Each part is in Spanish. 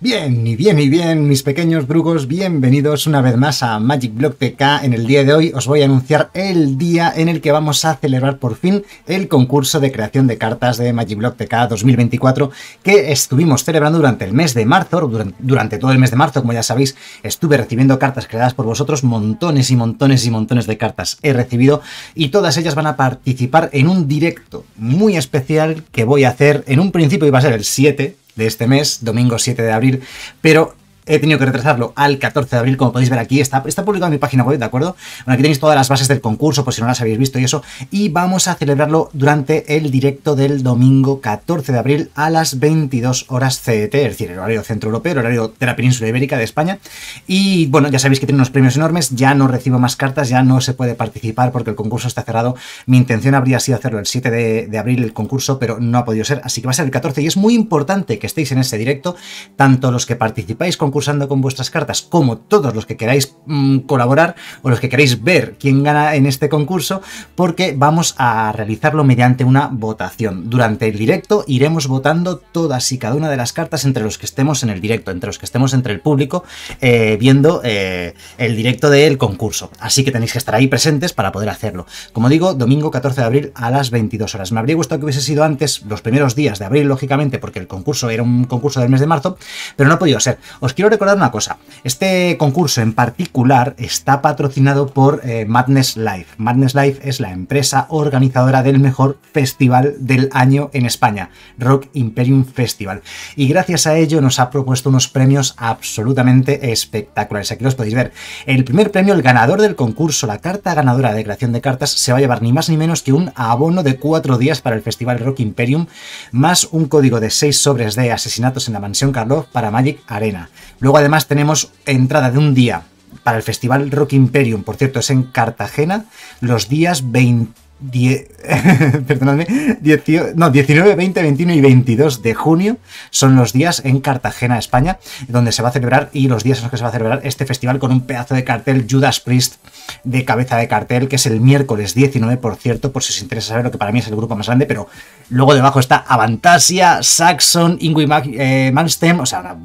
Bien, y bien, y bien, mis pequeños brugos, bienvenidos una vez más a Magic Block TK. En el día de hoy os voy a anunciar el día en el que vamos a celebrar por fin el concurso de creación de cartas de Magic Block TK 2024 que estuvimos celebrando durante el mes de marzo, durante, durante todo el mes de marzo, como ya sabéis, estuve recibiendo cartas creadas por vosotros, montones y montones y montones de cartas he recibido y todas ellas van a participar en un directo muy especial que voy a hacer en un principio iba a ser el 7 de este mes, domingo 7 de abril, pero he tenido que retrasarlo al 14 de abril, como podéis ver aquí, está, está publicado en mi página web, ¿de acuerdo? Bueno, aquí tenéis todas las bases del concurso, por si no las habéis visto y eso, y vamos a celebrarlo durante el directo del domingo 14 de abril a las 22 horas CET, es decir, el horario centro-europeo el horario de la península ibérica de España, y bueno, ya sabéis que tiene unos premios enormes, ya no recibo más cartas, ya no se puede participar porque el concurso está cerrado, mi intención habría sido hacerlo el 7 de abril el concurso, pero no ha podido ser, así que va a ser el 14 y es muy importante que estéis en ese directo, tanto los que participáis con Cursando con vuestras cartas, como todos los que queráis mm, colaborar o los que queráis ver quién gana en este concurso, porque vamos a realizarlo mediante una votación. Durante el directo iremos votando todas y cada una de las cartas entre los que estemos en el directo, entre los que estemos entre el público eh, viendo eh, el directo del concurso. Así que tenéis que estar ahí presentes para poder hacerlo. Como digo, domingo 14 de abril a las 22 horas. Me habría gustado que hubiese sido antes, los primeros días de abril, lógicamente, porque el concurso era un concurso del mes de marzo, pero no ha podido ser. Os quiero quiero recordar una cosa. Este concurso en particular está patrocinado por eh, Madness Life. Madness Life es la empresa organizadora del mejor festival del año en España, Rock Imperium Festival. Y gracias a ello nos ha propuesto unos premios absolutamente espectaculares. Aquí los podéis ver. El primer premio, el ganador del concurso, la carta ganadora de creación de cartas, se va a llevar ni más ni menos que un abono de cuatro días para el Festival Rock Imperium, más un código de seis sobres de asesinatos en la mansión Carlos para Magic Arena. Luego además tenemos entrada de un día para el Festival Rock Imperium, por cierto, es en Cartagena, los días 20 no, 19, 20, 21 y 22 de junio son los días en Cartagena, España, donde se va a celebrar y los días en los que se va a celebrar este festival con un pedazo de cartel Judas Priest de cabeza de cartel, que es el miércoles 19, por cierto, por si os interesa saber lo que para mí es el grupo más grande, pero luego debajo está Avantasia, Saxon, Ingui Manstem, eh, o sea,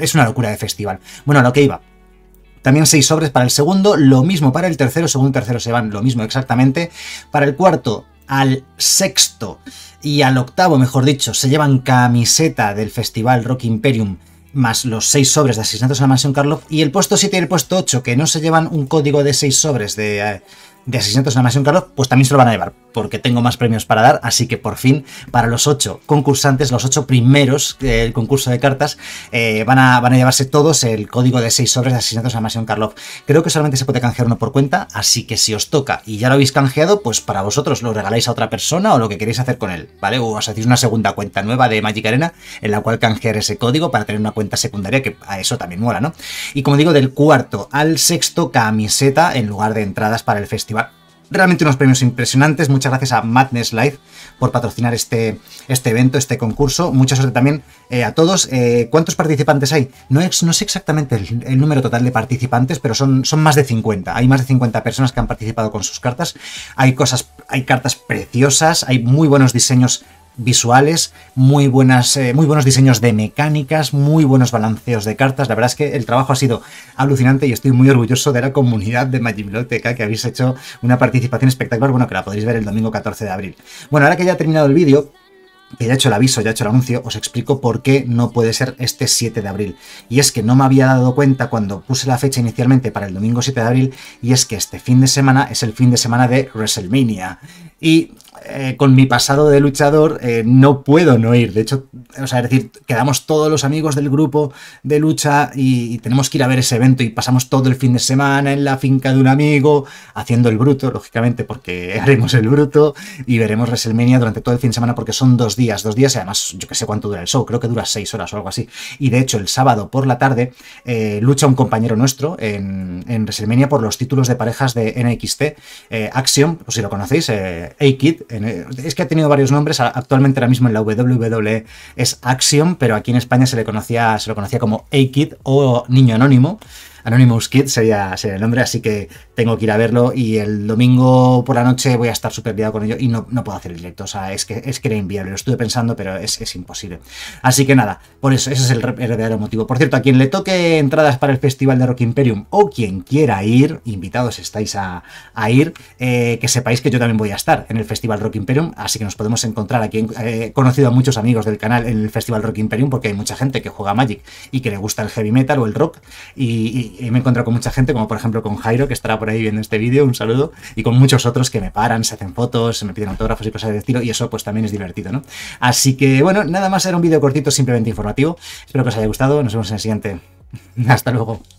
es una locura de festival. Bueno, lo que iba. También seis sobres para el segundo, lo mismo para el tercero, segundo y tercero se van lo mismo exactamente. Para el cuarto, al sexto y al octavo, mejor dicho, se llevan camiseta del festival Rock Imperium más los seis sobres de asesinatos a la mansión Karloff y el puesto 7 y el puesto 8 que no se llevan un código de seis sobres de... Eh, de Asesinatos en la Mansión pues también se lo van a llevar, porque tengo más premios para dar, así que por fin, para los ocho concursantes, los ocho primeros del concurso de cartas, eh, van, a, van a llevarse todos el código de 6 sobres de Asesinatos en la Creo que solamente se puede canjear uno por cuenta, así que si os toca y ya lo habéis canjeado, pues para vosotros lo regaláis a otra persona o lo que queréis hacer con él, ¿vale? O os hacéis una segunda cuenta nueva de Magic Arena en la cual canjear ese código para tener una cuenta secundaria, que a eso también mola, ¿no? Y como digo, del cuarto al sexto, camiseta en lugar de entradas para el festival realmente unos premios impresionantes. Muchas gracias a Madness Life por patrocinar este, este evento, este concurso. Mucha suerte también eh, a todos. Eh, ¿Cuántos participantes hay? No, no sé exactamente el, número total de participantes, pero son, son más de 50. Hay más de 50 personas que han participado con sus cartas. Hay cosas, hay cartas preciosas, hay muy buenos diseños visuales, muy, buenas, eh, muy buenos diseños de mecánicas, muy buenos balanceos de cartas. La verdad es que el trabajo ha sido alucinante y estoy muy orgulloso de la comunidad de Magimiloteca que habéis hecho una participación espectacular, bueno, que la podéis ver el domingo 14 de abril. Bueno, ahora que ya ha terminado el vídeo, que ya he hecho el aviso, ya he hecho el anuncio, os explico por qué no puede ser este 7 de abril. Y es que no me había dado cuenta cuando puse la fecha inicialmente para el domingo 7 de abril, y es que este fin de semana es el fin de semana de WrestleMania. Y eh, con mi pasado de luchador eh, no puedo no ir. De hecho, o sea, es decir, quedamos todos los amigos del grupo de lucha y, tenemos que ir a ver ese evento y pasamos todo el fin de semana en la finca de un amigo, haciendo el bruto, lógicamente, porque haremos el bruto y veremos WrestleMania durante todo el fin de semana porque son dos días, dos días y además yo que sé cuánto dura el show, creo que dura seis horas o algo así. Y de hecho, el sábado por la tarde eh, lucha un compañero nuestro en, WrestleMania por los títulos de parejas de NXT, Action, o si lo conocéis, A-Kid, eh, es que ha tenido varios nombres, actualmente ahora mismo en la WWE es Axiom, pero aquí en España se le conocía, se lo conocía como A-Kid o Niño Anónimo. Anonymous Kid sería, sería, el nombre, así que tengo que ir a verlo y el domingo por la noche voy a estar súper liado con ello y no, no, puedo hacer el directo, o sea, es que, es era inviable, lo estuve pensando, pero es, imposible. Así que nada, por eso, ese es el verdadero motivo. Por cierto, a quien le toque entradas para el Festival de Rock Imperium o quien quiera ir, invitados estáis a, ir, eh, que sepáis que yo también voy a estar en el Festival Rock Imperium, así que nos podemos encontrar aquí. Eh, he conocido a muchos amigos del canal en el Festival Rock Imperium porque hay mucha gente que juega Magic y que le gusta el heavy metal o el rock y y, me he encontrado con mucha gente, como por ejemplo con Jairo, que estará por ahí viendo este vídeo, un saludo, y con muchos otros que me paran, se hacen fotos, se me piden autógrafos y cosas de estilo, y eso pues también es divertido, ¿no? Así que bueno, nada más era un vídeo cortito, simplemente informativo. Espero que os haya gustado, nos vemos en el siguiente. Hasta luego.